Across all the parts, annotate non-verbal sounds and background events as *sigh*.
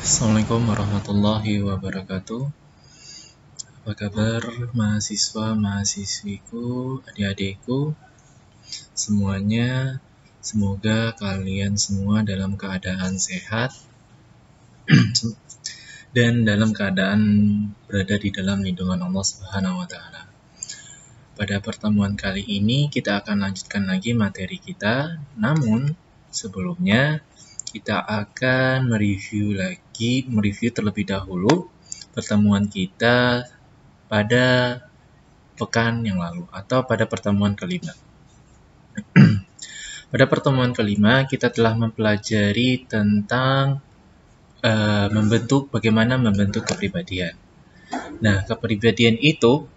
Assalamualaikum warahmatullahi wabarakatuh Apa kabar mahasiswa, mahasiswiku, adik-adikku Semuanya, semoga kalian semua dalam keadaan sehat *clears throat* Dan dalam keadaan berada di dalam lindungan Allah Subhanahu wa Ta'ala Pada pertemuan kali ini kita akan lanjutkan lagi materi kita Namun sebelumnya kita akan mereview lagi, mereview terlebih dahulu pertemuan kita pada pekan yang lalu atau pada pertemuan kelima. *clears throat* pada pertemuan kelima kita telah mempelajari tentang uh, membentuk bagaimana membentuk kepribadian. Nah, kepribadian itu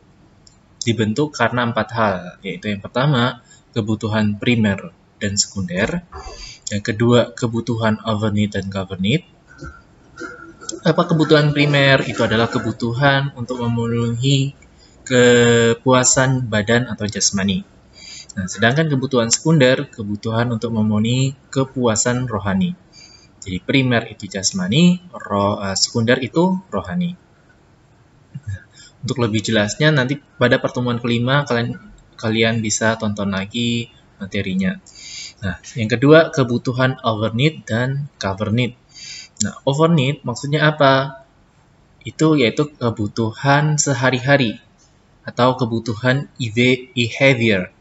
dibentuk karena empat hal, yaitu yang pertama kebutuhan primer dan sekunder. Yang kedua, kebutuhan overnight dan governed. Apa kebutuhan primer? Itu adalah kebutuhan untuk memenuhi kepuasan badan atau jasmani. Nah, sedangkan kebutuhan sekunder, kebutuhan untuk memenuhi kepuasan rohani. Jadi primer itu jasmani, roh, uh, sekunder itu rohani. untuk lebih jelasnya nanti pada pertemuan kelima kalian kalian bisa tonton lagi materinya. Nah, yang kedua kebutuhan overneed dan cover need. Nah, over overneed maksudnya apa? Itu yaitu kebutuhan sehari-hari atau kebutuhan behavior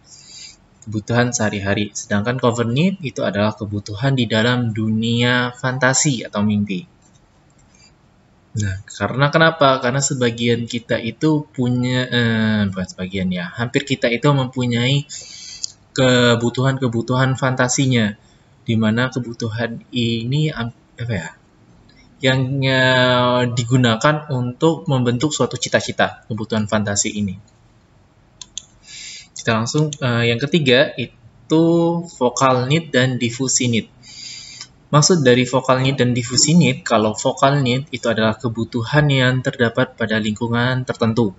kebutuhan sehari-hari. Sedangkan cover need itu adalah kebutuhan di dalam dunia fantasi atau mimpi. Nah, karena kenapa? Karena sebagian kita itu punya, eh, bukan sebagian ya, hampir kita itu mempunyai kebutuhan-kebutuhan fantasinya dimana kebutuhan ini apa ya yang ya, digunakan untuk membentuk suatu cita-cita kebutuhan fantasi ini kita langsung e, yang ketiga itu vokal need dan diffusi need Maksud dari vokal need dan diffusi need, kalau vokal need itu adalah kebutuhan yang terdapat pada lingkungan tertentu.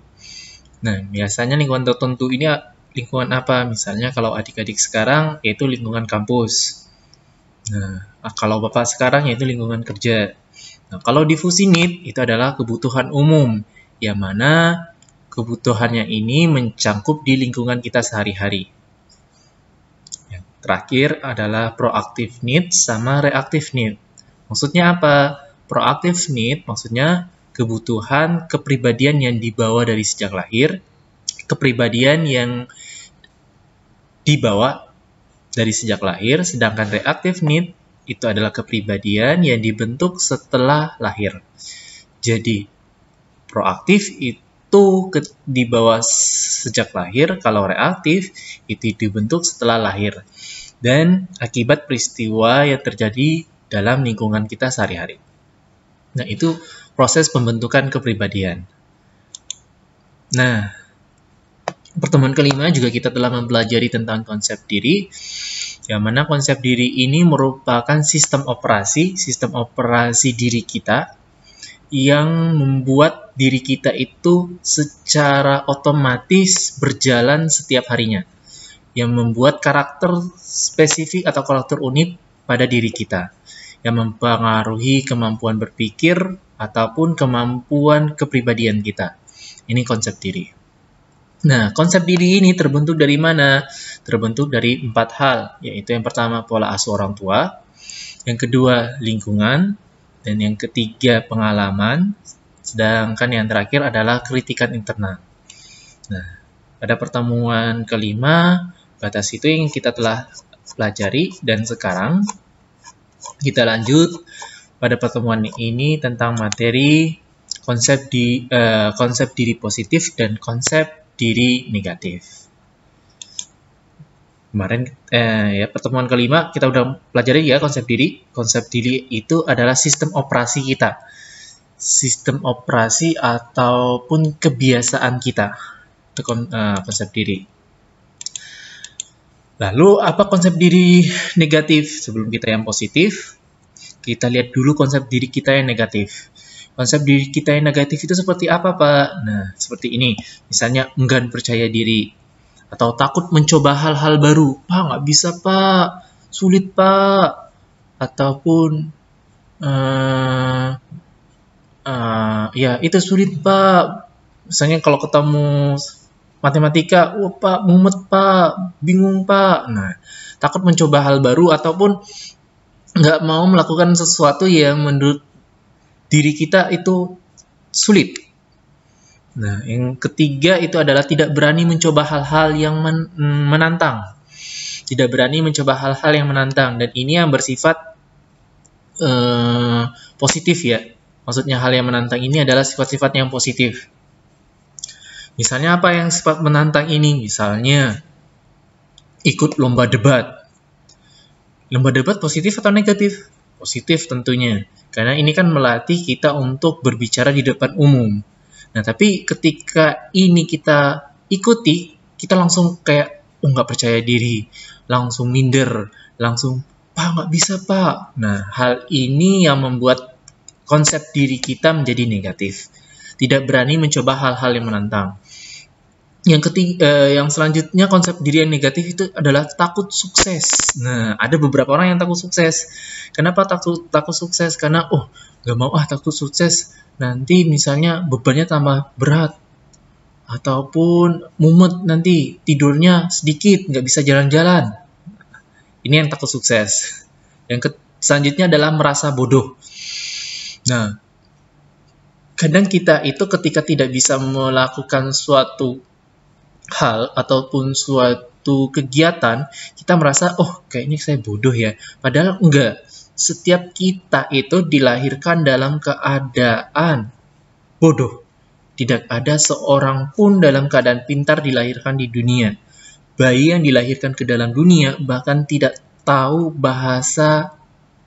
Nah, biasanya lingkungan tertentu ini lingkungan apa? Misalnya kalau adik-adik sekarang yaitu lingkungan kampus. Nah, kalau bapak sekarang yaitu lingkungan kerja. Nah, kalau difusi need itu adalah kebutuhan umum, yang mana kebutuhannya ini mencangkup di lingkungan kita sehari-hari. terakhir adalah proactive need sama reactive need. Maksudnya apa? Proactive need maksudnya kebutuhan kepribadian yang dibawa dari sejak lahir, kepribadian yang dibawa dari sejak lahir, sedangkan reactive need itu adalah kepribadian yang dibentuk setelah lahir. Jadi, proaktif itu ke, dibawa sejak lahir, kalau reaktif itu dibentuk setelah lahir. Dan akibat peristiwa yang terjadi dalam lingkungan kita sehari-hari. Nah, itu proses pembentukan kepribadian. Nah, Pertemuan kelima juga kita telah mempelajari tentang konsep diri, yang mana konsep diri ini merupakan sistem operasi, sistem operasi diri kita yang membuat diri kita itu secara otomatis berjalan setiap harinya, yang membuat karakter spesifik atau karakter unik pada diri kita, yang mempengaruhi kemampuan berpikir ataupun kemampuan kepribadian kita. Ini konsep diri. Nah, konsep diri ini terbentuk dari mana? Terbentuk dari empat hal, yaitu yang pertama pola asuh orang tua, yang kedua lingkungan, dan yang ketiga pengalaman, sedangkan yang terakhir adalah kritikan internal. Nah, pada pertemuan kelima, batas itu yang kita telah pelajari dan sekarang kita lanjut pada pertemuan ini tentang materi konsep di uh, konsep diri positif dan konsep diri negatif. Kemarin eh, ya pertemuan kelima kita udah pelajari ya konsep diri. Konsep diri itu adalah sistem operasi kita. Sistem operasi ataupun kebiasaan kita. Itu eh, konsep diri. Lalu apa konsep diri negatif sebelum kita yang positif? Kita lihat dulu konsep diri kita yang negatif konsep diri kita yang negatif itu seperti apa, Pak? Nah, seperti ini. Misalnya enggan percaya diri atau takut mencoba hal-hal baru. Pak, nggak bisa, Pak. Sulit, Pak. Ataupun uh, uh, ya itu sulit, Pak. Misalnya kalau ketemu matematika, wah, Pak, mumet, Pak, bingung, Pak. Nah, takut mencoba hal baru ataupun nggak mau melakukan sesuatu yang menurut diri kita itu sulit. Nah, yang ketiga itu adalah tidak berani mencoba hal-hal yang men mm, menantang. Tidak berani mencoba hal-hal yang menantang dan ini yang bersifat uh, positif ya. Maksudnya hal yang menantang ini adalah sifat-sifat yang positif. Misalnya apa yang sifat menantang ini? Misalnya ikut lomba debat. Lomba debat positif atau negatif? positif tentunya. Karena ini kan melatih kita untuk berbicara di depan umum. Nah, tapi ketika ini kita ikuti, kita langsung kayak oh percaya diri, langsung minder, langsung pak nggak bisa pak. Nah, hal ini yang membuat konsep diri kita menjadi negatif. Tidak berani mencoba hal-hal yang menantang yang ketiga eh, yang selanjutnya konsep diri yang negatif itu adalah takut sukses. Nah, ada beberapa orang yang takut sukses. Kenapa takut takut sukses? Karena oh, nggak mau ah takut sukses. Nanti misalnya bebannya tambah berat ataupun mumet nanti tidurnya sedikit, nggak bisa jalan-jalan. Ini yang takut sukses. Yang ke selanjutnya adalah merasa bodoh. Nah, kadang kita itu ketika tidak bisa melakukan suatu hal ataupun suatu kegiatan kita merasa oh kayaknya saya bodoh ya padahal enggak setiap kita itu dilahirkan dalam keadaan bodoh tidak ada seorang pun dalam keadaan pintar dilahirkan di dunia bayi yang dilahirkan ke dalam dunia bahkan tidak tahu bahasa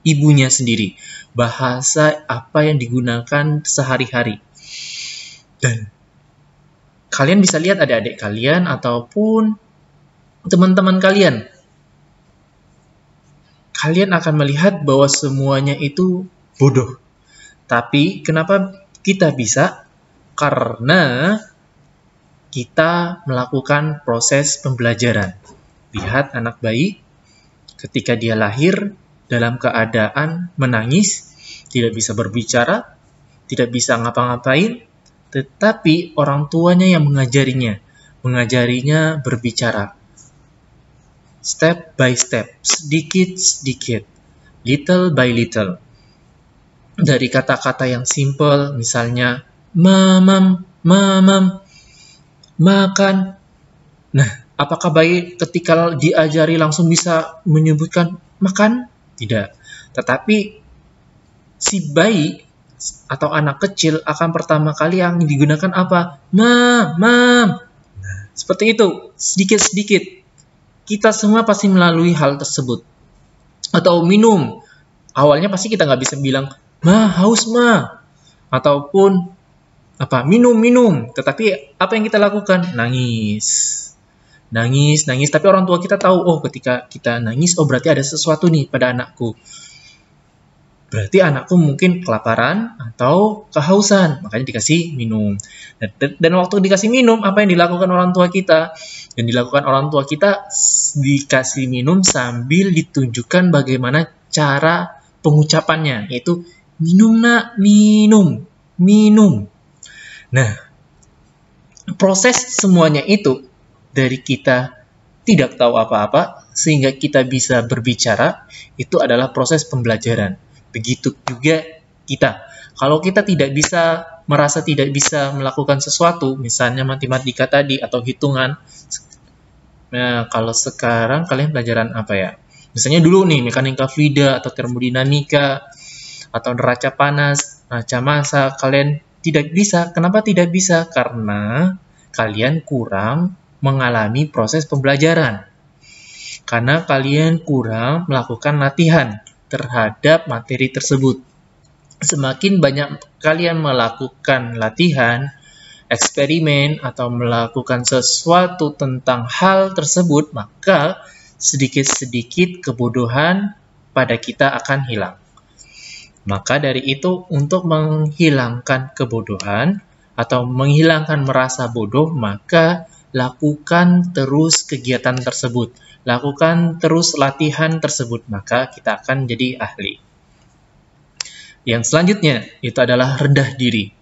ibunya sendiri, bahasa apa yang digunakan sehari-hari. Dan kalian bisa lihat ada adik kalian ataupun teman-teman kalian. Kalian akan melihat bahwa semuanya itu bodoh. Tapi kenapa kita bisa? Karena kita melakukan proses pembelajaran. Lihat anak bayi ketika dia lahir dalam keadaan menangis, tidak bisa berbicara, tidak bisa ngapa-ngapain, tetapi orang tuanya yang mengajarinya, mengajarinya berbicara. Step by step, sedikit-sedikit, little by little. Dari kata-kata yang simple, misalnya mamam, mamam, makan. Nah, apakah bayi ketika diajari langsung bisa menyebutkan makan? Tidak. Tetapi si bayi atau anak kecil akan pertama kali yang digunakan apa? Mam, mam. seperti itu, sedikit-sedikit. Kita semua pasti melalui hal tersebut. Atau minum. Awalnya pasti kita nggak bisa bilang, ma, haus, ma. Ataupun, apa, minum, minum. Tetapi apa yang kita lakukan? Nangis. Nangis, nangis. Tapi orang tua kita tahu, oh ketika kita nangis, oh berarti ada sesuatu nih pada anakku berarti anakku mungkin kelaparan atau kehausan, makanya dikasih minum. Dan waktu dikasih minum, apa yang dilakukan orang tua kita? Yang dilakukan orang tua kita dikasih minum sambil ditunjukkan bagaimana cara pengucapannya, yaitu minum nak, minum, minum. Nah, proses semuanya itu dari kita tidak tahu apa-apa sehingga kita bisa berbicara itu adalah proses pembelajaran Begitu juga kita. Kalau kita tidak bisa merasa tidak bisa melakukan sesuatu, misalnya matematika tadi atau hitungan. Nah, kalau sekarang kalian pelajaran apa ya? Misalnya dulu nih mekanika fluida atau termodinamika atau neraca panas, neraca massa, kalian tidak bisa. Kenapa tidak bisa? Karena kalian kurang mengalami proses pembelajaran. Karena kalian kurang melakukan latihan terhadap materi tersebut. Semakin banyak kalian melakukan latihan, eksperimen, atau melakukan sesuatu tentang hal tersebut, maka sedikit-sedikit kebodohan pada kita akan hilang. Maka dari itu, untuk menghilangkan kebodohan atau menghilangkan merasa bodoh, maka lakukan terus kegiatan tersebut Lakukan terus latihan tersebut, maka kita akan jadi ahli. Yang selanjutnya itu adalah rendah diri.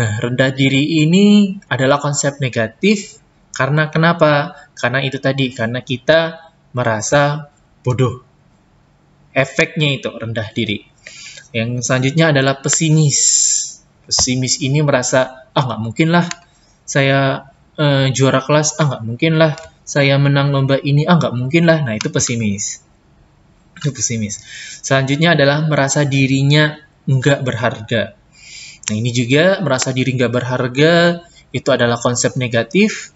Nah, rendah diri ini adalah konsep negatif karena kenapa? Karena itu tadi, karena kita merasa bodoh. Efeknya itu rendah diri. Yang selanjutnya adalah pesimis. Pesimis ini merasa, ah nggak mungkin lah saya eh, juara kelas, ah nggak mungkin lah saya menang lomba ini ah nggak mungkin lah nah itu pesimis itu pesimis selanjutnya adalah merasa dirinya nggak berharga nah ini juga merasa diri nggak berharga itu adalah konsep negatif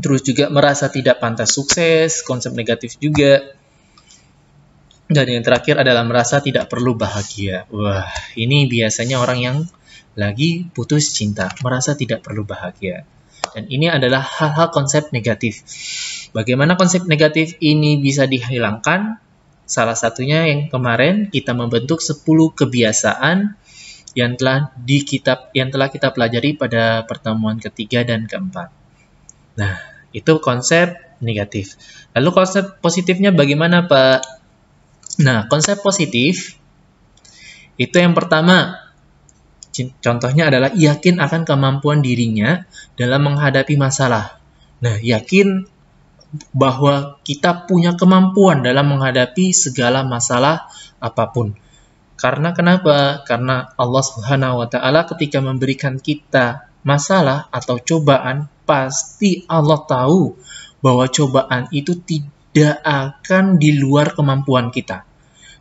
terus juga merasa tidak pantas sukses konsep negatif juga dan yang terakhir adalah merasa tidak perlu bahagia. Wah, ini biasanya orang yang lagi putus cinta, merasa tidak perlu bahagia. Dan ini adalah hal-hal konsep negatif. Bagaimana konsep negatif ini bisa dihilangkan? Salah satunya yang kemarin kita membentuk 10 kebiasaan yang telah di kitab yang telah kita pelajari pada pertemuan ketiga dan keempat. Nah, itu konsep negatif. Lalu konsep positifnya bagaimana, Pak? Nah, konsep positif itu yang pertama Contohnya adalah yakin akan kemampuan dirinya dalam menghadapi masalah. Nah, yakin bahwa kita punya kemampuan dalam menghadapi segala masalah apapun. Karena kenapa? Karena Allah Subhanahu wa taala ketika memberikan kita masalah atau cobaan, pasti Allah tahu bahwa cobaan itu tidak akan di luar kemampuan kita.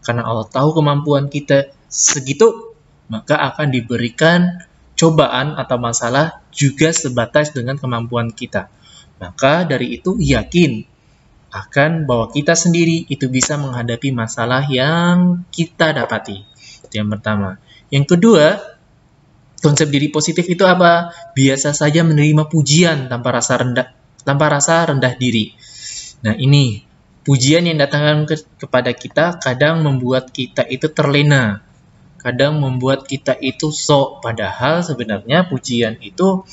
Karena Allah tahu kemampuan kita segitu, maka akan diberikan cobaan atau masalah juga sebatas dengan kemampuan kita. Maka dari itu yakin akan bahwa kita sendiri itu bisa menghadapi masalah yang kita dapati. Itu yang pertama. Yang kedua, konsep diri positif itu apa? Biasa saja menerima pujian tanpa rasa rendah tanpa rasa rendah diri. Nah, ini pujian yang datang ke, kepada kita kadang membuat kita itu terlena kadang membuat kita itu sok padahal sebenarnya pujian itu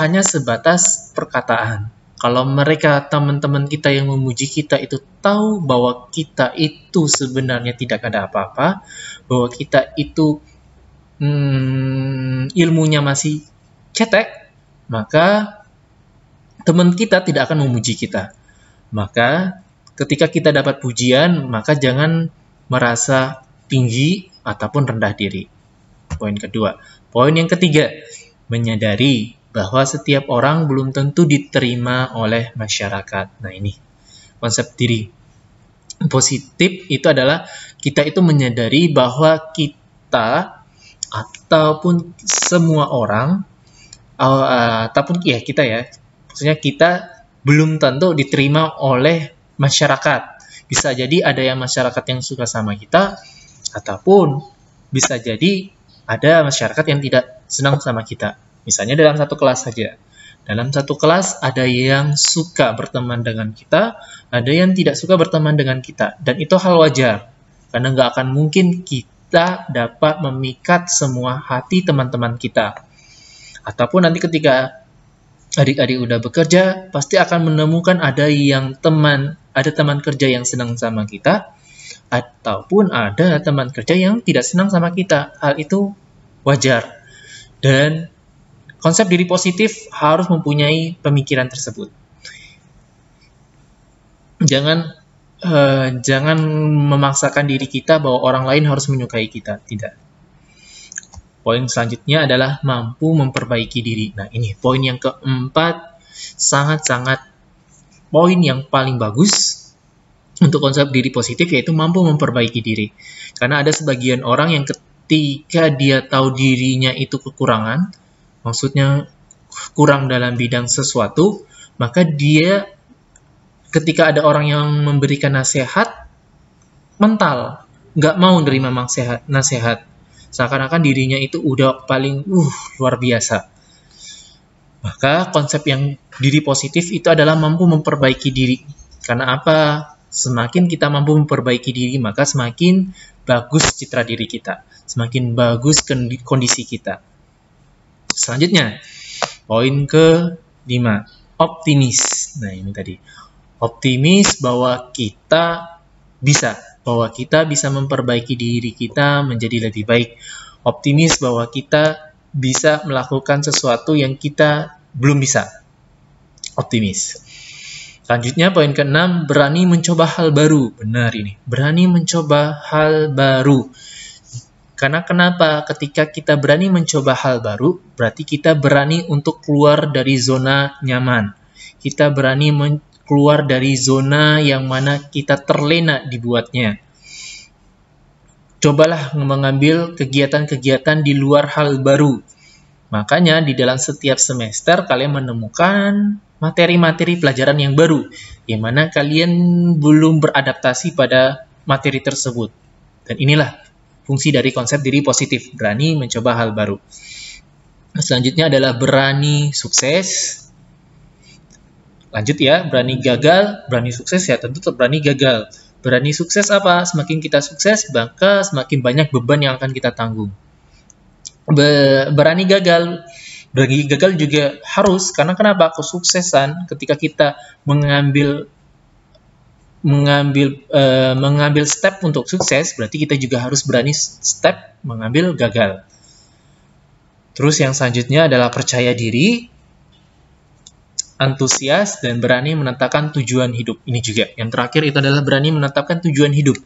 hanya sebatas perkataan. Kalau mereka teman-teman kita yang memuji kita itu tahu bahwa kita itu sebenarnya tidak ada apa-apa, bahwa kita itu hmm, ilmunya masih cetek, maka teman kita tidak akan memuji kita. Maka ketika kita dapat pujian, maka jangan merasa tinggi ataupun rendah diri. Poin kedua. Poin yang ketiga, menyadari bahwa setiap orang belum tentu diterima oleh masyarakat. Nah, ini konsep diri positif itu adalah kita itu menyadari bahwa kita ataupun semua orang eh, ataupun ya kita ya maksudnya kita belum tentu diterima oleh masyarakat bisa jadi ada yang masyarakat yang suka sama kita ataupun bisa jadi ada masyarakat yang tidak senang sama kita. Misalnya dalam satu kelas saja. Dalam satu kelas ada yang suka berteman dengan kita, ada yang tidak suka berteman dengan kita. Dan itu hal wajar, karena nggak akan mungkin kita dapat memikat semua hati teman-teman kita. Ataupun nanti ketika adik-adik udah bekerja, pasti akan menemukan ada yang teman, ada teman kerja yang senang sama kita, ataupun ada teman kerja yang tidak senang sama kita. Hal itu wajar. Dan konsep diri positif harus mempunyai pemikiran tersebut. Jangan uh, jangan memaksakan diri kita bahwa orang lain harus menyukai kita, tidak. Poin selanjutnya adalah mampu memperbaiki diri. Nah, ini poin yang keempat sangat-sangat poin yang paling bagus untuk konsep diri positif yaitu mampu memperbaiki diri. Karena ada sebagian orang yang ketika dia tahu dirinya itu kekurangan, maksudnya kurang dalam bidang sesuatu, maka dia ketika ada orang yang memberikan nasihat mental, nggak mau nerima nasihat, nasihat. Seakan-akan dirinya itu udah paling uh luar biasa. Maka konsep yang diri positif itu adalah mampu memperbaiki diri. Karena apa? semakin kita mampu memperbaiki diri, maka semakin bagus citra diri kita, semakin bagus kondisi kita. Selanjutnya, poin ke lima optimis. Nah, ini tadi. Optimis bahwa kita bisa, bahwa kita bisa memperbaiki diri kita menjadi lebih baik. Optimis bahwa kita bisa melakukan sesuatu yang kita belum bisa. Optimis. Selanjutnya poin keenam berani mencoba hal baru. Benar ini. Berani mencoba hal baru. Karena kenapa? Ketika kita berani mencoba hal baru, berarti kita berani untuk keluar dari zona nyaman. Kita berani keluar dari zona yang mana kita terlena dibuatnya. Cobalah mengambil kegiatan-kegiatan di luar hal baru. Makanya di dalam setiap semester kalian menemukan materi-materi pelajaran yang baru, yang mana kalian belum beradaptasi pada materi tersebut. Dan inilah fungsi dari konsep diri positif, berani mencoba hal baru. Selanjutnya adalah berani sukses. Lanjut ya, berani gagal, berani sukses ya tentu berani gagal. Berani sukses apa? Semakin kita sukses, maka semakin banyak beban yang akan kita tanggung. Be berani gagal, bagi gagal juga harus karena kenapa? Kesuksesan ketika kita mengambil mengambil uh, mengambil step untuk sukses berarti kita juga harus berani step mengambil gagal. Terus yang selanjutnya adalah percaya diri, antusias dan berani menetapkan tujuan hidup. Ini juga yang terakhir itu adalah berani menetapkan tujuan hidup.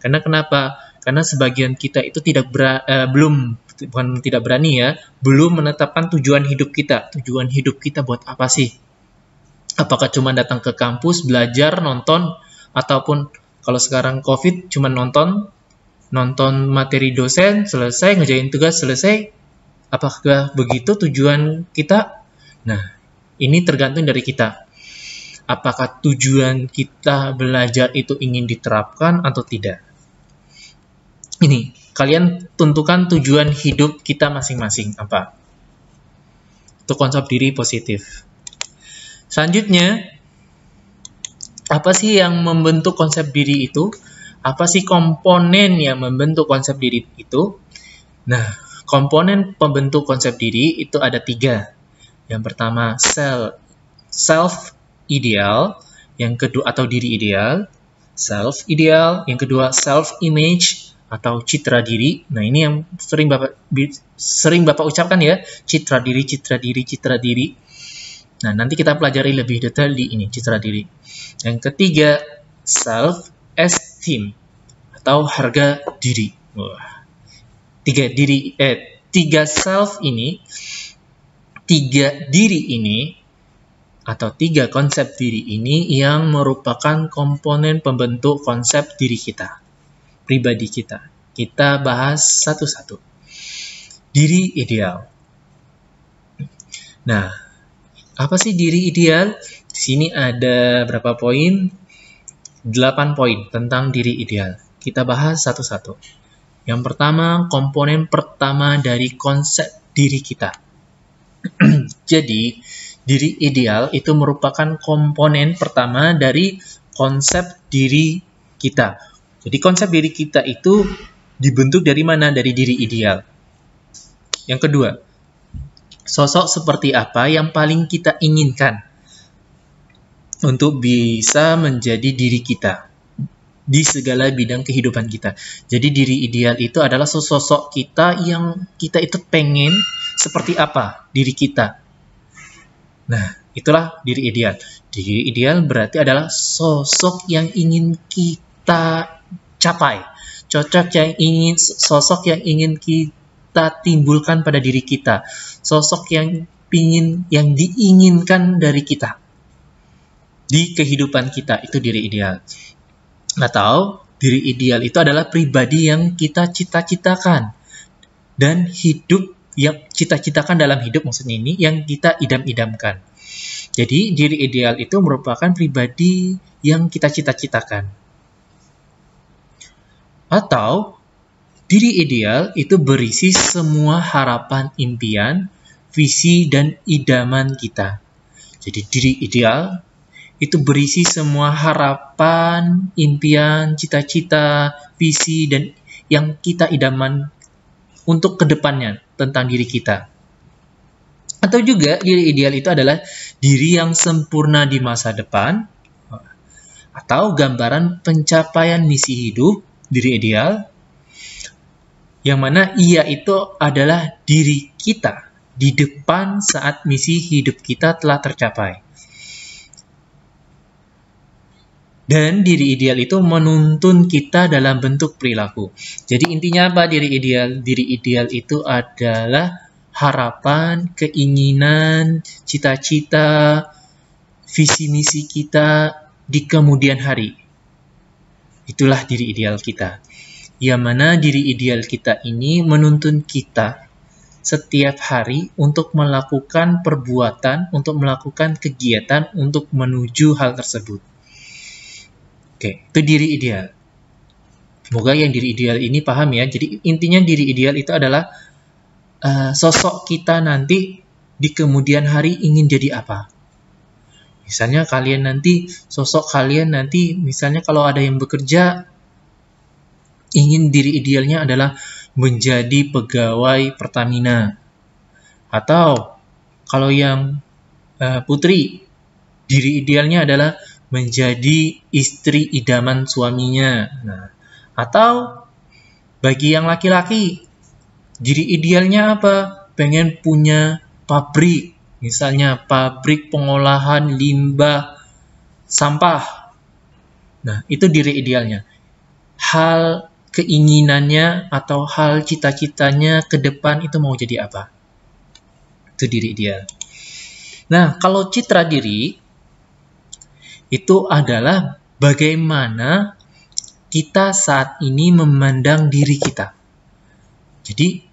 Karena kenapa? Karena sebagian kita itu tidak ber, eh, belum bukan tidak berani ya, belum menetapkan tujuan hidup kita. Tujuan hidup kita buat apa sih? Apakah cuma datang ke kampus, belajar, nonton, ataupun kalau sekarang COVID cuma nonton, nonton materi dosen, selesai, ngejain tugas, selesai. Apakah begitu tujuan kita? Nah, ini tergantung dari kita. Apakah tujuan kita belajar itu ingin diterapkan atau tidak? Ini kalian tentukan tujuan hidup kita masing-masing apa. Itu konsep diri positif. Selanjutnya, apa sih yang membentuk konsep diri itu? Apa sih komponen yang membentuk konsep diri itu? Nah, komponen pembentuk konsep diri itu ada tiga. Yang pertama, self, self ideal, yang kedua atau diri ideal, self ideal, yang kedua self image, atau citra diri. Nah, ini yang sering Bapak sering Bapak ucapkan ya, citra diri, citra diri, citra diri. Nah, nanti kita pelajari lebih detail di ini citra diri. Yang ketiga, self esteem atau harga diri. Wah. Tiga diri eh tiga self ini tiga diri ini atau tiga konsep diri ini yang merupakan komponen pembentuk konsep diri kita pribadi kita. Kita bahas satu-satu. Diri ideal. Nah, apa sih diri ideal? Di sini ada berapa poin? 8 poin tentang diri ideal. Kita bahas satu-satu. Yang pertama, komponen pertama dari konsep diri kita. *clears throat* Jadi, diri ideal itu merupakan komponen pertama dari konsep diri kita jadi konsep diri kita itu dibentuk dari mana? Dari diri ideal. Yang kedua, sosok seperti apa yang paling kita inginkan untuk bisa menjadi diri kita di segala bidang kehidupan kita. Jadi diri ideal itu adalah sosok kita yang kita itu pengen seperti apa diri kita. Nah, itulah diri ideal. Diri ideal berarti adalah sosok yang ingin kita capai, cocok yang ingin sosok yang ingin kita timbulkan pada diri kita, sosok yang ingin yang diinginkan dari kita di kehidupan kita itu diri ideal. Atau diri ideal itu adalah pribadi yang kita cita-citakan dan hidup yang cita-citakan dalam hidup maksudnya ini yang kita idam-idamkan. Jadi diri ideal itu merupakan pribadi yang kita cita-citakan. Atau diri ideal itu berisi semua harapan, impian, visi, dan idaman kita. Jadi diri ideal itu berisi semua harapan, impian, cita-cita, visi, dan yang kita idaman untuk kedepannya tentang diri kita. Atau juga diri ideal itu adalah diri yang sempurna di masa depan, atau gambaran pencapaian misi hidup, diri ideal, yang mana ia itu adalah diri kita di depan saat misi hidup kita telah tercapai. Dan diri ideal itu menuntun kita dalam bentuk perilaku. Jadi intinya apa diri ideal? Diri ideal itu adalah harapan, keinginan, cita-cita, visi misi kita di kemudian hari. Itulah diri ideal kita. Yang mana diri ideal kita ini menuntun kita setiap hari untuk melakukan perbuatan, untuk melakukan kegiatan untuk menuju hal tersebut. Oke, itu diri ideal. Semoga yang diri ideal ini paham ya. Jadi intinya diri ideal itu adalah uh, sosok kita nanti di kemudian hari ingin jadi apa. Misalnya kalian nanti, sosok kalian nanti, misalnya kalau ada yang bekerja, ingin diri idealnya adalah menjadi pegawai Pertamina. Atau kalau yang uh, putri, diri idealnya adalah menjadi istri idaman suaminya. Nah, atau bagi yang laki-laki, diri idealnya apa? Pengen punya pabrik misalnya pabrik pengolahan limbah sampah. Nah, itu diri idealnya. Hal keinginannya atau hal cita-citanya ke depan itu mau jadi apa? Itu diri ideal. Nah, kalau citra diri itu adalah bagaimana kita saat ini memandang diri kita. Jadi,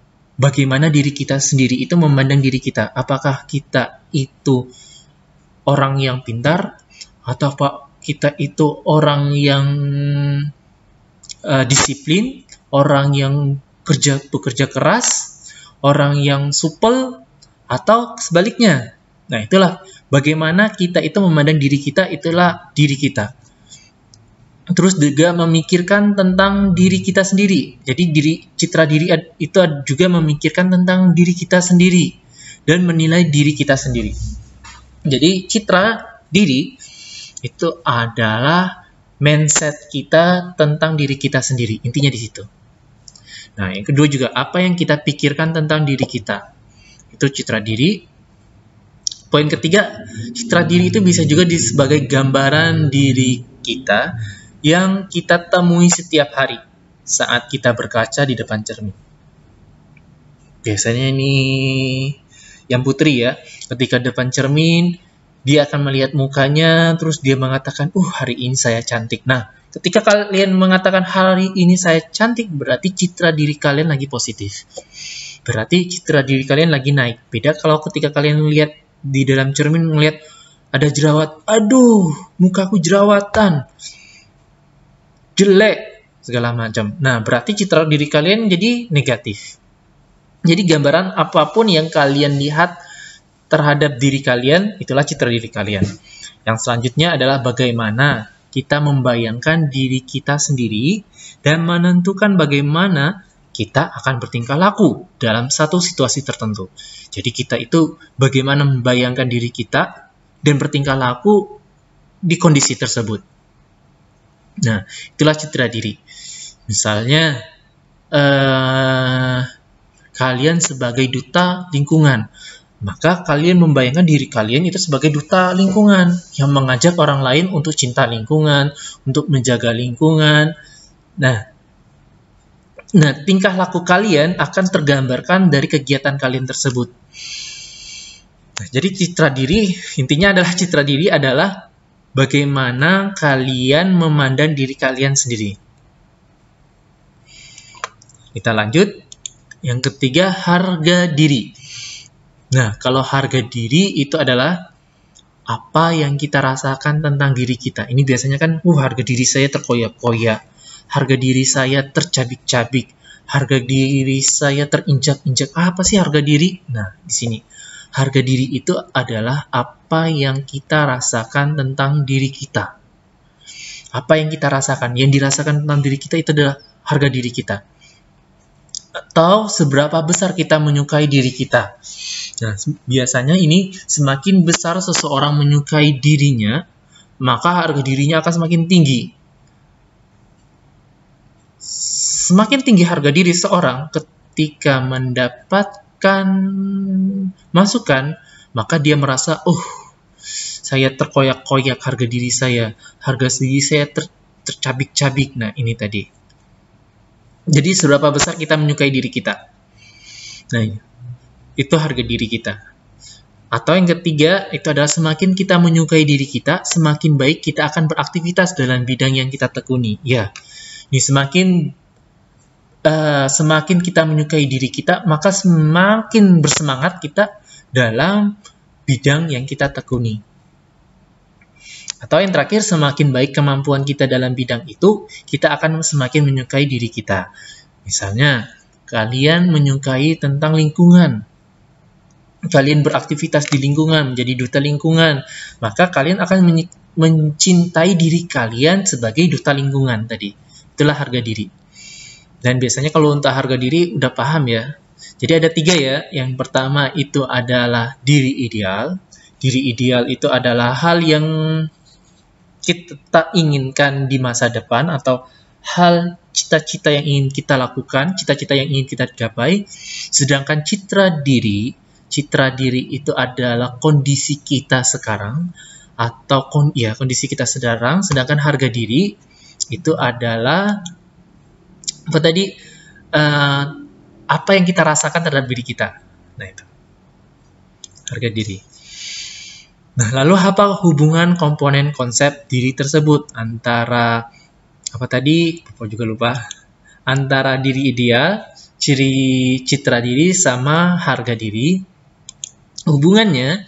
bagaimana diri kita sendiri itu memandang diri kita. Apakah kita itu orang yang pintar atau apa kita itu orang yang uh, disiplin, orang yang kerja bekerja keras, orang yang supel atau sebaliknya. Nah, itulah bagaimana kita itu memandang diri kita itulah diri kita terus juga memikirkan tentang diri kita sendiri. Jadi diri citra diri itu juga memikirkan tentang diri kita sendiri dan menilai diri kita sendiri. Jadi citra diri itu adalah mindset kita tentang diri kita sendiri. Intinya di situ. Nah, yang kedua juga apa yang kita pikirkan tentang diri kita. Itu citra diri. Poin ketiga, citra diri itu bisa juga sebagai gambaran diri kita yang kita temui setiap hari saat kita berkaca di depan cermin. Biasanya ini yang putri ya, ketika depan cermin dia akan melihat mukanya terus dia mengatakan, "Uh, hari ini saya cantik." Nah, ketika kalian mengatakan hari ini saya cantik berarti citra diri kalian lagi positif. Berarti citra diri kalian lagi naik. Beda kalau ketika kalian melihat di dalam cermin melihat ada jerawat, aduh, mukaku jerawatan jelek, segala macam. Nah, berarti citra diri kalian jadi negatif. Jadi gambaran apapun yang kalian lihat terhadap diri kalian, itulah citra diri kalian. Yang selanjutnya adalah bagaimana kita membayangkan diri kita sendiri dan menentukan bagaimana kita akan bertingkah laku dalam satu situasi tertentu. Jadi kita itu bagaimana membayangkan diri kita dan bertingkah laku di kondisi tersebut. Nah, itulah citra diri. Misalnya, eh, kalian sebagai duta lingkungan, maka kalian membayangkan diri kalian itu sebagai duta lingkungan yang mengajak orang lain untuk cinta lingkungan, untuk menjaga lingkungan. Nah, nah tingkah laku kalian akan tergambarkan dari kegiatan kalian tersebut. Nah, jadi citra diri intinya adalah citra diri adalah bagaimana kalian memandang diri kalian sendiri. Kita lanjut. Yang ketiga, harga diri. Nah, kalau harga diri itu adalah apa yang kita rasakan tentang diri kita. Ini biasanya kan, uh, harga diri saya terkoyak-koyak, harga diri saya tercabik-cabik, harga diri saya terinjak-injak. Apa sih harga diri? Nah, di sini harga diri itu adalah apa yang kita rasakan tentang diri kita. Apa yang kita rasakan, yang dirasakan tentang diri kita itu adalah harga diri kita. Atau seberapa besar kita menyukai diri kita. Nah, biasanya ini semakin besar seseorang menyukai dirinya, maka harga dirinya akan semakin tinggi. Semakin tinggi harga diri seorang ketika mendapat memberikan masukan, maka dia merasa, "Oh, saya terkoyak-koyak harga diri saya, harga diri saya ter tercabik-cabik." Nah, ini tadi. Jadi seberapa besar kita menyukai diri kita. Nah, itu harga diri kita. Atau yang ketiga, itu adalah semakin kita menyukai diri kita, semakin baik kita akan beraktivitas dalam bidang yang kita tekuni. Ya, ini semakin uh, semakin kita menyukai diri kita, maka semakin bersemangat kita dalam bidang yang kita tekuni. Atau yang terakhir, semakin baik kemampuan kita dalam bidang itu, kita akan semakin menyukai diri kita. Misalnya, kalian menyukai tentang lingkungan. Kalian beraktivitas di lingkungan, menjadi duta lingkungan, maka kalian akan mencintai diri kalian sebagai duta lingkungan tadi. Itulah harga diri. Dan biasanya kalau untuk harga diri udah paham ya. Jadi ada tiga ya. Yang pertama itu adalah diri ideal. Diri ideal itu adalah hal yang kita inginkan di masa depan atau hal cita-cita yang ingin kita lakukan, cita-cita yang ingin kita capai. Sedangkan citra diri, citra diri itu adalah kondisi kita sekarang atau kon ya kondisi kita sekarang, sedangkan harga diri itu adalah apa tadi uh, apa yang kita rasakan terhadap diri kita nah itu harga diri nah lalu apa hubungan komponen konsep diri tersebut antara apa tadi apa juga lupa antara diri ideal ciri citra diri sama harga diri hubungannya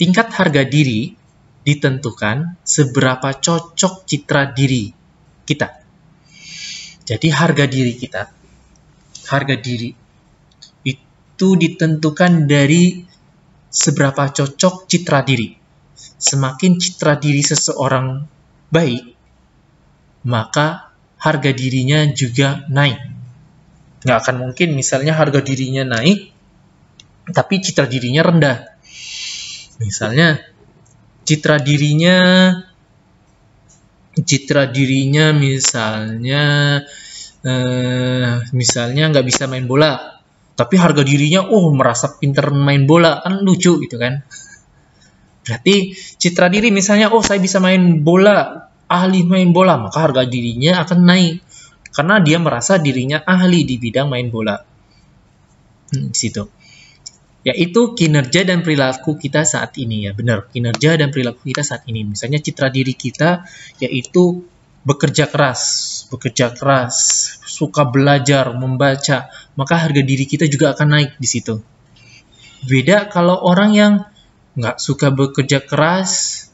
tingkat harga diri ditentukan seberapa cocok citra diri kita jadi harga diri kita, harga diri itu ditentukan dari seberapa cocok citra diri. Semakin citra diri seseorang baik, maka harga dirinya juga naik. Nggak akan mungkin misalnya harga dirinya naik, tapi citra dirinya rendah. Misalnya, citra dirinya citra dirinya misalnya eh, misalnya nggak bisa main bola tapi harga dirinya oh merasa pinter main bola kan lucu gitu kan berarti citra diri misalnya oh saya bisa main bola ahli main bola maka harga dirinya akan naik karena dia merasa dirinya ahli di bidang main bola hmm, situ yaitu kinerja dan perilaku kita saat ini ya benar kinerja dan perilaku kita saat ini misalnya citra diri kita yaitu bekerja keras bekerja keras suka belajar membaca maka harga diri kita juga akan naik di situ beda kalau orang yang nggak suka bekerja keras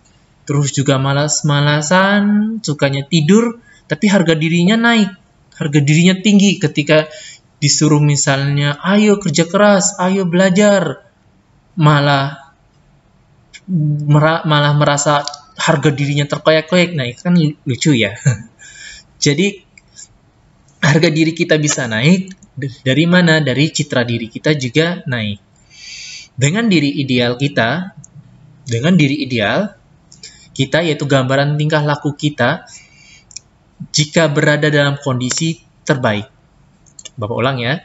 terus juga malas-malasan sukanya tidur tapi harga dirinya naik harga dirinya tinggi ketika disuruh misalnya ayo kerja keras, ayo belajar, malah malah merasa harga dirinya terkoyak-koyak. Nah, itu kan lucu ya. *laughs* Jadi harga diri kita bisa naik dari mana? Dari citra diri kita juga naik. Dengan diri ideal kita, dengan diri ideal kita yaitu gambaran tingkah laku kita jika berada dalam kondisi terbaik. Bapak ulang ya.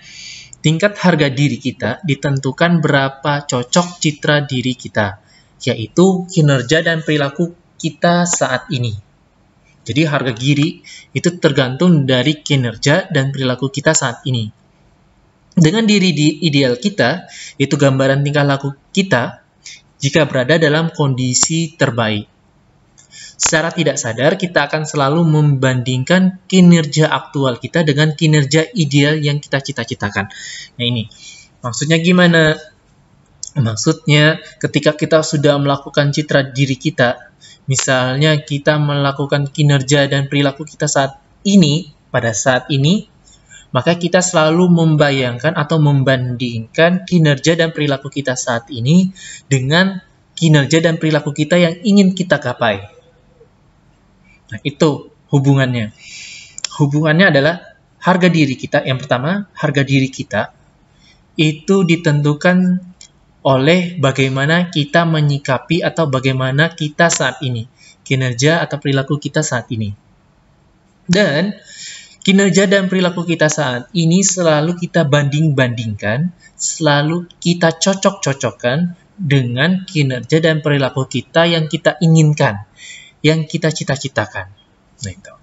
Tingkat harga diri kita ditentukan berapa cocok citra diri kita, yaitu kinerja dan perilaku kita saat ini. Jadi harga diri itu tergantung dari kinerja dan perilaku kita saat ini. Dengan diri di ideal kita, itu gambaran tingkah laku kita jika berada dalam kondisi terbaik secara tidak sadar kita akan selalu membandingkan kinerja aktual kita dengan kinerja ideal yang kita cita-citakan. Nah ini, maksudnya gimana? Maksudnya ketika kita sudah melakukan citra diri kita, misalnya kita melakukan kinerja dan perilaku kita saat ini, pada saat ini, maka kita selalu membayangkan atau membandingkan kinerja dan perilaku kita saat ini dengan kinerja dan perilaku kita yang ingin kita capai. Nah, itu hubungannya. Hubungannya adalah harga diri kita. Yang pertama, harga diri kita itu ditentukan oleh bagaimana kita menyikapi atau bagaimana kita saat ini, kinerja atau perilaku kita saat ini. Dan kinerja dan perilaku kita saat ini selalu kita banding-bandingkan, selalu kita cocok-cocokkan dengan kinerja dan perilaku kita yang kita inginkan, yang kita cita-citakan. Nah, itu.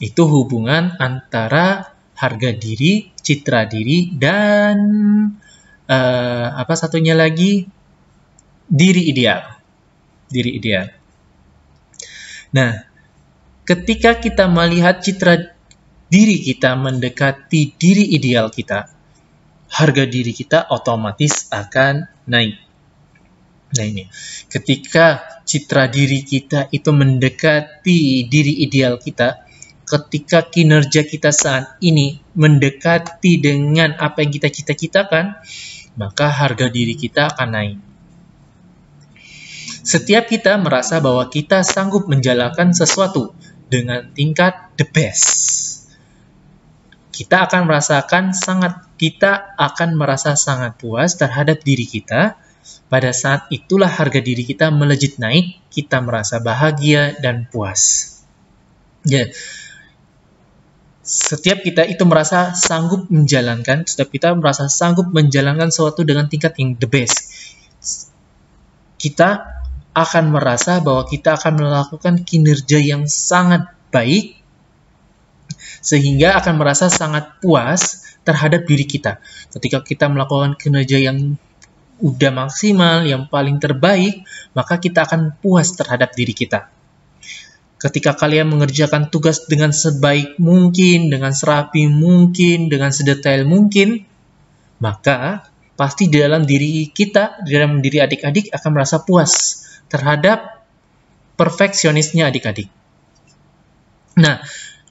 itu hubungan antara harga diri, citra diri, dan uh, apa satunya lagi diri ideal. Diri ideal. Nah, ketika kita melihat citra diri kita mendekati diri ideal kita, harga diri kita otomatis akan naik. Nah ini, ketika citra diri kita itu mendekati diri ideal kita, ketika kinerja kita saat ini mendekati dengan apa yang kita cita-citakan, maka harga diri kita akan naik. Setiap kita merasa bahwa kita sanggup menjalankan sesuatu dengan tingkat the best. Kita akan merasakan sangat kita akan merasa sangat puas terhadap diri kita pada saat itulah harga diri kita melejit naik, kita merasa bahagia dan puas. Ya. Setiap kita itu merasa sanggup menjalankan, setiap kita merasa sanggup menjalankan sesuatu dengan tingkat yang the best. Kita akan merasa bahwa kita akan melakukan kinerja yang sangat baik sehingga akan merasa sangat puas terhadap diri kita. Ketika kita melakukan kinerja yang udah maksimal, yang paling terbaik, maka kita akan puas terhadap diri kita. Ketika kalian mengerjakan tugas dengan sebaik mungkin, dengan serapi mungkin, dengan sedetail mungkin, maka pasti di dalam diri kita, di dalam diri adik-adik akan merasa puas terhadap perfeksionisnya adik-adik. Nah,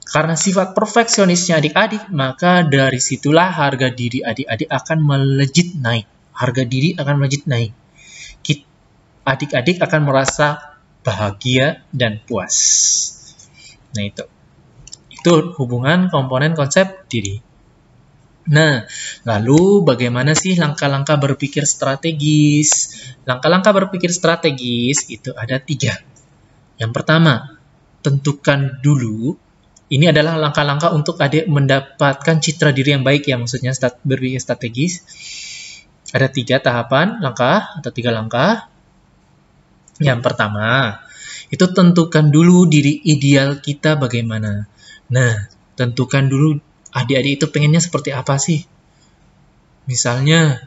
karena sifat perfeksionisnya adik-adik, maka dari situlah harga diri adik-adik akan melejit naik harga diri akan melejit naik. Adik-adik akan merasa bahagia dan puas. Nah itu. Itu hubungan komponen konsep diri. Nah, lalu bagaimana sih langkah-langkah berpikir strategis? Langkah-langkah berpikir strategis itu ada tiga. Yang pertama, tentukan dulu. Ini adalah langkah-langkah untuk adik mendapatkan citra diri yang baik ya, maksudnya berpikir strategis. Ada tiga tahapan langkah atau tiga langkah. Yang pertama, itu tentukan dulu diri ideal kita bagaimana. Nah, tentukan dulu adik-adik itu pengennya seperti apa sih? Misalnya,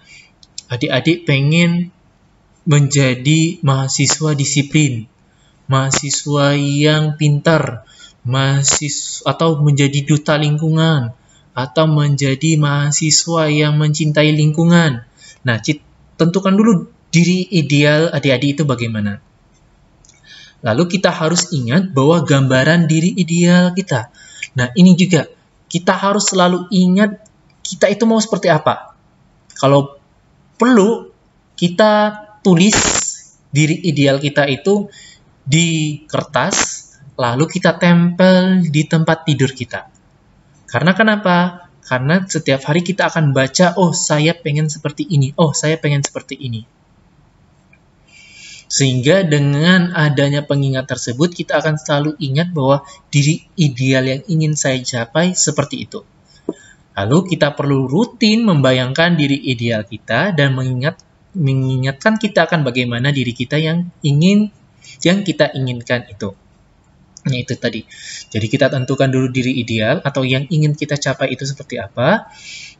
adik-adik pengen menjadi mahasiswa disiplin, mahasiswa yang pintar, mahasiswa atau menjadi duta lingkungan, atau menjadi mahasiswa yang mencintai lingkungan. Nah, tentukan dulu diri ideal adik-adik itu bagaimana. Lalu kita harus ingat bahwa gambaran diri ideal kita. Nah, ini juga kita harus selalu ingat kita itu mau seperti apa. Kalau perlu kita tulis diri ideal kita itu di kertas lalu kita tempel di tempat tidur kita. Karena kenapa? Karena setiap hari kita akan baca, oh saya pengen seperti ini, oh saya pengen seperti ini. Sehingga dengan adanya pengingat tersebut, kita akan selalu ingat bahwa diri ideal yang ingin saya capai seperti itu. Lalu kita perlu rutin membayangkan diri ideal kita dan mengingat mengingatkan kita akan bagaimana diri kita yang ingin yang kita inginkan itu. Nah, itu tadi. Jadi kita tentukan dulu diri ideal atau yang ingin kita capai itu seperti apa.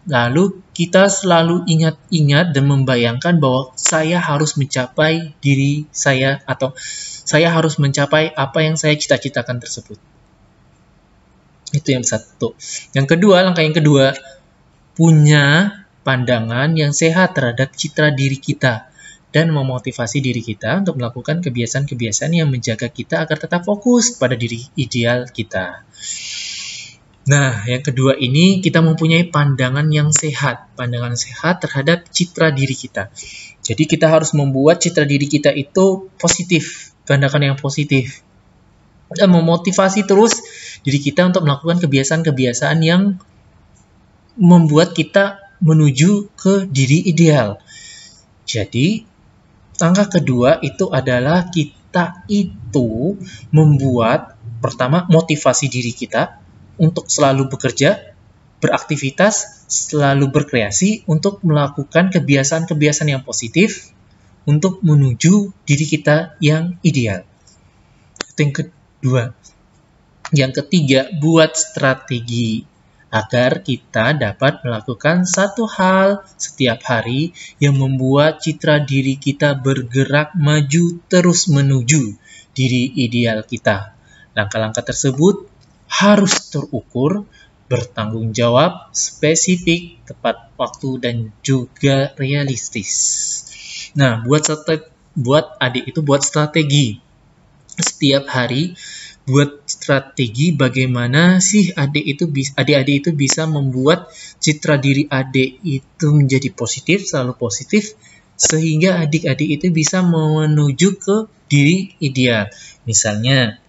Lalu kita selalu ingat-ingat dan membayangkan bahwa saya harus mencapai diri saya atau saya harus mencapai apa yang saya cita-citakan tersebut. Itu yang satu. Yang kedua, langkah yang kedua, punya pandangan yang sehat terhadap citra diri kita dan memotivasi diri kita untuk melakukan kebiasaan-kebiasaan yang menjaga kita agar tetap fokus pada diri ideal kita. Nah, yang kedua ini kita mempunyai pandangan yang sehat, pandangan sehat terhadap citra diri kita. Jadi kita harus membuat citra diri kita itu positif, pandangan yang positif. Dan memotivasi terus diri kita untuk melakukan kebiasaan-kebiasaan yang membuat kita menuju ke diri ideal. Jadi, Langkah kedua itu adalah kita itu membuat pertama motivasi diri kita untuk selalu bekerja, beraktivitas, selalu berkreasi untuk melakukan kebiasaan-kebiasaan yang positif untuk menuju diri kita yang ideal. Itu yang kedua. Yang ketiga, buat strategi agar kita dapat melakukan satu hal setiap hari yang membuat citra diri kita bergerak maju terus menuju diri ideal kita. Langkah-langkah tersebut harus terukur, bertanggung jawab, spesifik, tepat waktu, dan juga realistis. Nah, buat buat adik itu buat strategi setiap hari buat strategi bagaimana sih adik itu adik-adik itu bisa membuat citra diri adik itu menjadi positif, selalu positif sehingga adik-adik itu bisa menuju ke diri ideal. Misalnya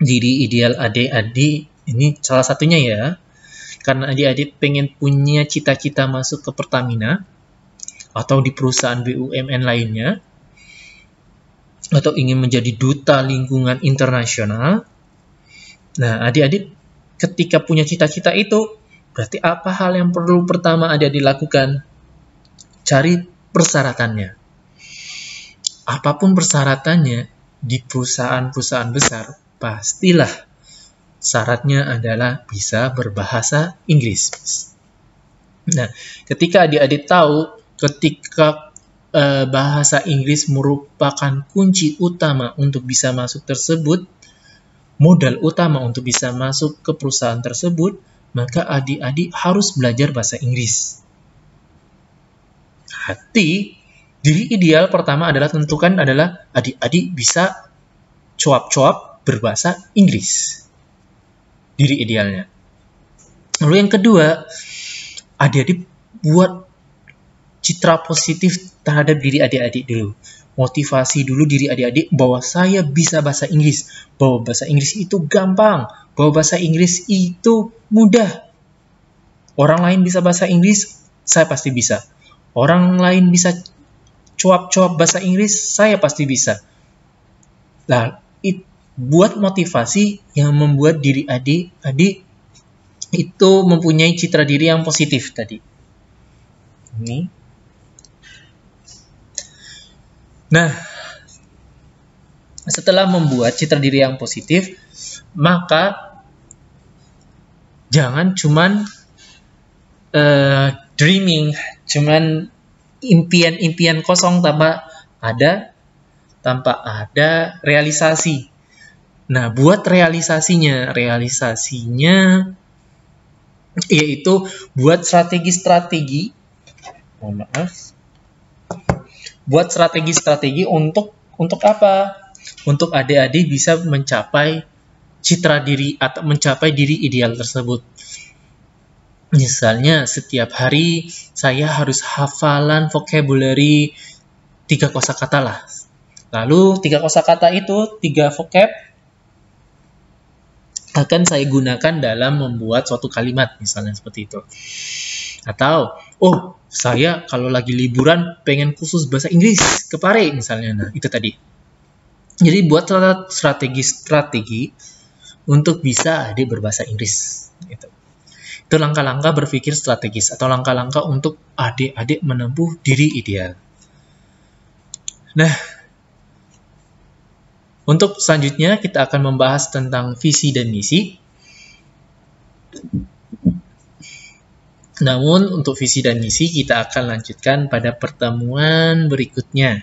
diri ideal adik-adik ini salah satunya ya. Karena adik-adik pengen punya cita-cita masuk ke Pertamina atau di perusahaan BUMN lainnya, atau ingin menjadi duta lingkungan internasional. Nah, adik-adik, ketika punya cita-cita itu, berarti apa hal yang perlu pertama adik-adik lakukan? Cari persyaratannya. Apapun persyaratannya di perusahaan-perusahaan besar, pastilah syaratnya adalah bisa berbahasa Inggris. Nah, ketika adik-adik tahu ketika Eh, bahasa Inggris merupakan kunci utama untuk bisa masuk tersebut, modal utama untuk bisa masuk ke perusahaan tersebut, maka adik-adik harus belajar bahasa Inggris. Hati, diri ideal pertama adalah tentukan adalah adik-adik bisa cuap-cuap berbahasa Inggris. Diri idealnya. Lalu yang kedua, adik-adik buat citra positif terhadap diri adik-adik dulu. Motivasi dulu diri adik-adik bahwa saya bisa bahasa Inggris, bahwa bahasa Inggris itu gampang, bahwa bahasa Inggris itu mudah. Orang lain bisa bahasa Inggris, saya pasti bisa. Orang lain bisa cuap-cuap bahasa Inggris, saya pasti bisa. Nah, it, buat motivasi yang membuat diri adik-adik itu mempunyai citra diri yang positif tadi. Ini Nah, setelah membuat citra diri yang positif, maka jangan cuman uh, dreaming, cuman impian-impian kosong tanpa ada tanpa ada realisasi. Nah, buat realisasinya, realisasinya yaitu buat strategi-strategi. Mohon maaf buat strategi-strategi untuk untuk apa? Untuk adik-adik bisa mencapai citra diri atau mencapai diri ideal tersebut. Misalnya setiap hari saya harus hafalan vocabulary tiga kosakata lah. Lalu tiga kosakata itu tiga vocab akan saya gunakan dalam membuat suatu kalimat misalnya seperti itu. Atau, oh saya kalau lagi liburan pengen khusus bahasa Inggris ke Pare misalnya. Nah, itu tadi. Jadi buat strategi-strategi untuk bisa adik berbahasa Inggris. itu Itu langkah-langkah berpikir strategis atau langkah-langkah untuk adik-adik menempuh diri ideal. Nah, untuk selanjutnya kita akan membahas tentang visi dan misi. Namun untuk visi dan misi kita akan lanjutkan pada pertemuan berikutnya.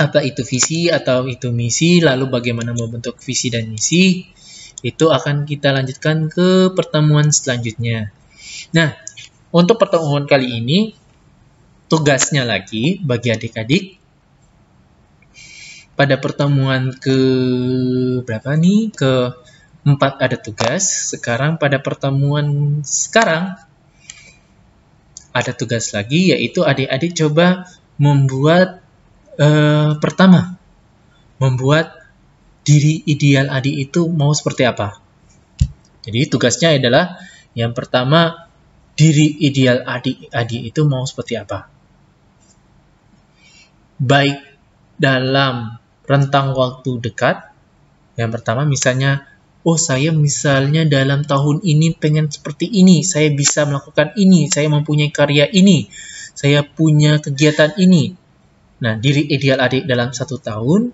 Apa itu visi atau itu misi, lalu bagaimana membentuk visi dan misi, itu akan kita lanjutkan ke pertemuan selanjutnya. Nah, untuk pertemuan kali ini, tugasnya lagi bagi adik-adik, pada pertemuan ke berapa nih? Ke 4 ada tugas. Sekarang pada pertemuan sekarang ada tugas lagi yaitu adik-adik coba membuat eh, pertama membuat diri ideal adik itu mau seperti apa. Jadi tugasnya adalah yang pertama diri ideal adik-adik itu mau seperti apa. Baik dalam rentang waktu dekat yang pertama misalnya oh saya misalnya dalam tahun ini pengen seperti ini, saya bisa melakukan ini, saya mempunyai karya ini, saya punya kegiatan ini. Nah, diri ideal adik dalam satu tahun,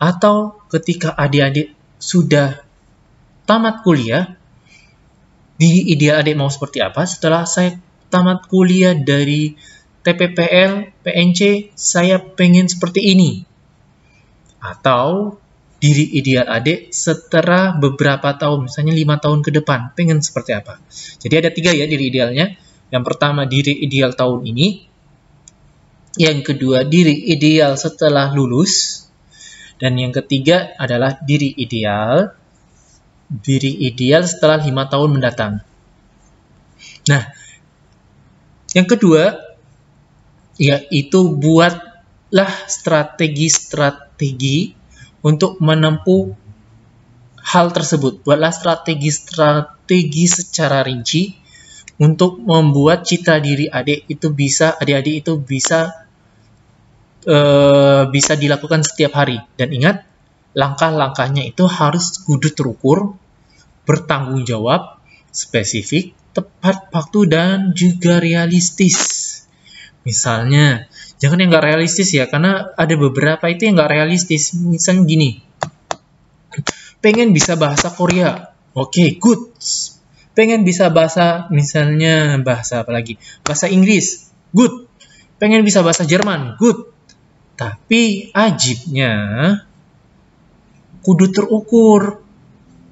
atau ketika adik-adik sudah tamat kuliah, diri ideal adik mau seperti apa setelah saya tamat kuliah dari TPPL, PNC, saya pengen seperti ini. Atau diri ideal adik setelah beberapa tahun, misalnya lima tahun ke depan, pengen seperti apa. Jadi ada tiga ya diri idealnya. Yang pertama diri ideal tahun ini, yang kedua diri ideal setelah lulus, dan yang ketiga adalah diri ideal, diri ideal setelah lima tahun mendatang. Nah, yang kedua yaitu buatlah strategi-strategi untuk menempuh hal tersebut. Buatlah strategi-strategi secara rinci untuk membuat citra diri adik itu bisa adik-adik itu bisa uh, bisa dilakukan setiap hari. Dan ingat, langkah-langkahnya itu harus kudu terukur, bertanggung jawab, spesifik, tepat waktu dan juga realistis. Misalnya, jangan yang nggak realistis ya karena ada beberapa itu yang nggak realistis misal gini pengen bisa bahasa Korea oke okay, good pengen bisa bahasa misalnya bahasa apa lagi bahasa Inggris good pengen bisa bahasa Jerman good tapi ajibnya kudu terukur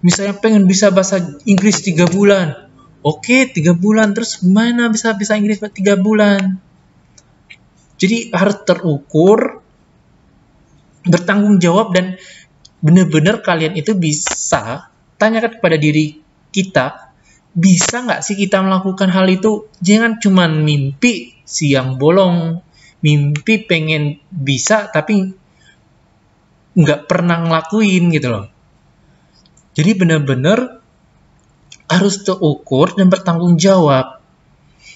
misalnya pengen bisa bahasa Inggris tiga bulan oke okay, tiga bulan terus gimana bisa bisa Inggris tiga bulan jadi harus terukur, bertanggung jawab dan benar-benar kalian itu bisa tanyakan kepada diri kita, bisa nggak sih kita melakukan hal itu? Jangan cuma mimpi siang bolong, mimpi pengen bisa tapi nggak pernah ngelakuin gitu loh. Jadi benar-benar harus terukur dan bertanggung jawab.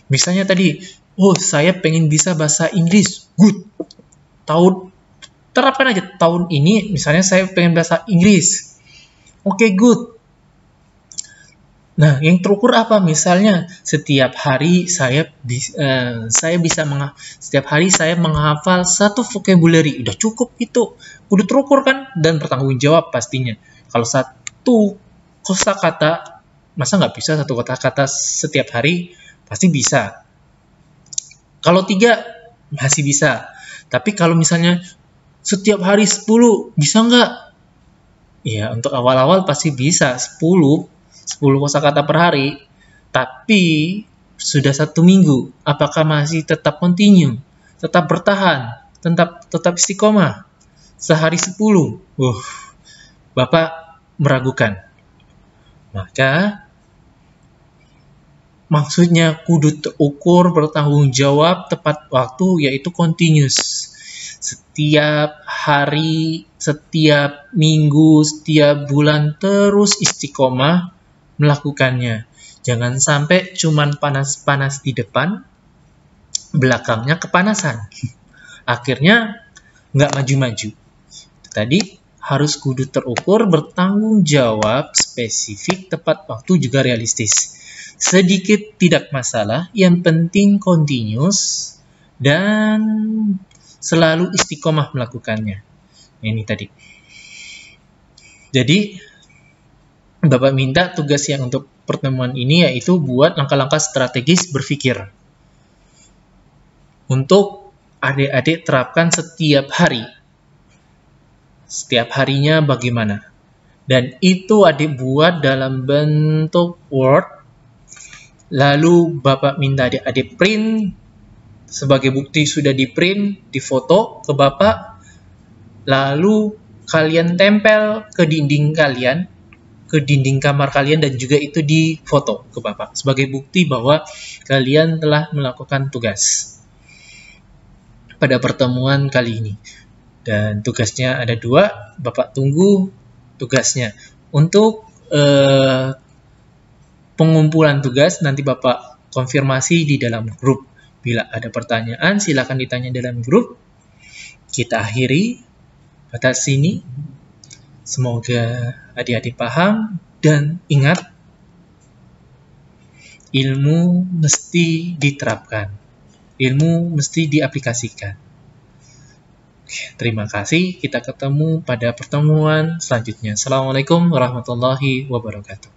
Misalnya tadi oh saya pengen bisa bahasa Inggris, good. Tahun terapkan aja tahun ini, misalnya saya pengen bahasa Inggris, oke okay, good. Nah, yang terukur apa? Misalnya setiap hari saya uh, saya bisa setiap hari saya menghafal satu vocabulary. Udah cukup itu. Udah terukur kan dan bertanggung jawab pastinya. Kalau satu kosakata masa nggak bisa satu kata-kata setiap hari? Pasti bisa kalau tiga masih bisa. Tapi kalau misalnya setiap hari 10 bisa nggak? Ya untuk awal-awal pasti bisa 10 10 kosakata per hari. Tapi sudah satu minggu, apakah masih tetap continue? Tetap bertahan? Tetap tetap istiqomah? Sehari 10? Uh, Bapak meragukan. Maka Maksudnya kudu terukur, bertanggung jawab, tepat waktu, yaitu continuous. Setiap hari, setiap minggu, setiap bulan terus istiqomah melakukannya. Jangan sampai cuman panas-panas di depan, belakangnya kepanasan. Akhirnya nggak maju-maju. Tadi harus kudu terukur, bertanggung jawab, spesifik, tepat waktu juga realistis sedikit tidak masalah, yang penting continuous dan selalu istiqomah melakukannya. Ini tadi. Jadi, Bapak minta tugas yang untuk pertemuan ini yaitu buat langkah-langkah strategis berpikir. Untuk adik-adik terapkan setiap hari. Setiap harinya bagaimana? Dan itu adik buat dalam bentuk Word Lalu Bapak minta adik-adik print, sebagai bukti sudah di print, di foto ke Bapak. Lalu kalian tempel ke dinding kalian, ke dinding kamar kalian dan juga itu di foto ke Bapak sebagai bukti bahwa kalian telah melakukan tugas pada pertemuan kali ini. Dan tugasnya ada dua, Bapak tunggu tugasnya. Untuk eh, pengumpulan tugas nanti Bapak konfirmasi di dalam grup. Bila ada pertanyaan, silakan ditanya dalam grup. Kita akhiri batas sini. Semoga adik-adik paham dan ingat ilmu mesti diterapkan. Ilmu mesti diaplikasikan. Terima kasih. Kita ketemu pada pertemuan selanjutnya. Assalamualaikum warahmatullahi wabarakatuh.